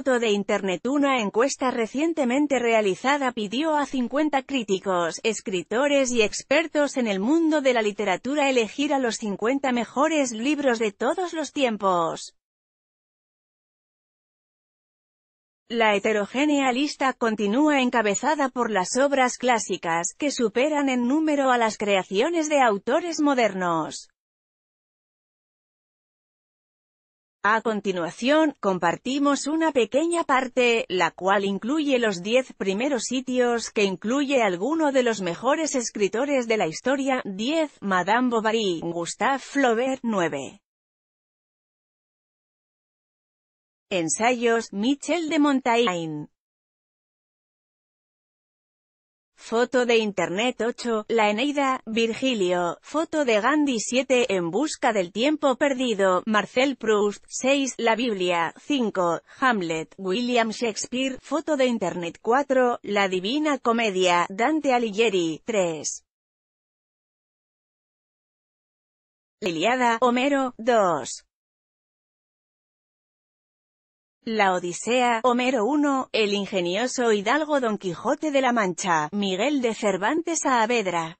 de Internet. Una encuesta recientemente realizada pidió a 50 críticos, escritores y expertos en el mundo de la literatura elegir a los 50 mejores libros de todos los tiempos. La heterogénea lista continúa encabezada por las obras clásicas, que superan en número a las creaciones de autores modernos. A continuación, compartimos una pequeña parte, la cual incluye los 10 primeros sitios que incluye alguno de los mejores escritores de la historia, 10, Madame Bovary, Gustave Flaubert, 9. Ensayos, Michel de Montaigne Foto de Internet 8, La Eneida, Virgilio, foto de Gandhi 7, En busca del tiempo perdido, Marcel Proust, 6, La Biblia, 5, Hamlet, William Shakespeare, foto de Internet 4, La Divina Comedia, Dante Alighieri, 3. Liliada, Homero, 2. La Odisea, Homero I, el ingenioso hidalgo Don Quijote de la Mancha, Miguel de Cervantes Saavedra.